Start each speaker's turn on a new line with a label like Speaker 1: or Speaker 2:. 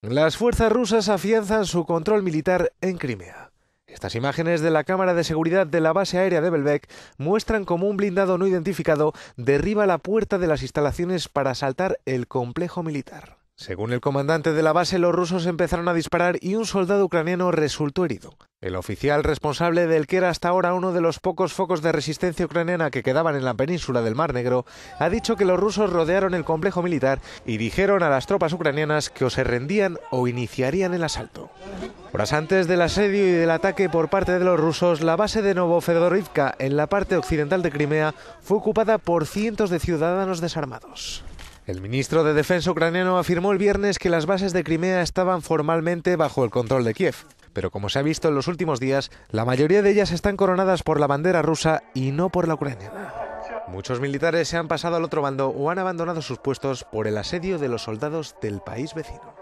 Speaker 1: Las fuerzas rusas afianzan su control militar en Crimea. Estas imágenes de la cámara de seguridad de la base aérea de Belbek muestran cómo un blindado no identificado derriba la puerta de las instalaciones para asaltar el complejo militar. Según el comandante de la base, los rusos empezaron a disparar y un soldado ucraniano resultó herido. El oficial responsable del que era hasta ahora uno de los pocos focos de resistencia ucraniana que quedaban en la península del Mar Negro ha dicho que los rusos rodearon el complejo militar y dijeron a las tropas ucranianas que o se rendían o iniciarían el asalto. Horas antes del asedio y del ataque por parte de los rusos, la base de Novofedorivka en la parte occidental de Crimea fue ocupada por cientos de ciudadanos desarmados. El ministro de Defensa ucraniano afirmó el viernes que las bases de Crimea estaban formalmente bajo el control de Kiev pero como se ha visto en los últimos días, la mayoría de ellas están coronadas por la bandera rusa y no por la ucraniana. Muchos militares se han pasado al otro bando o han abandonado sus puestos por el asedio de los soldados del país vecino.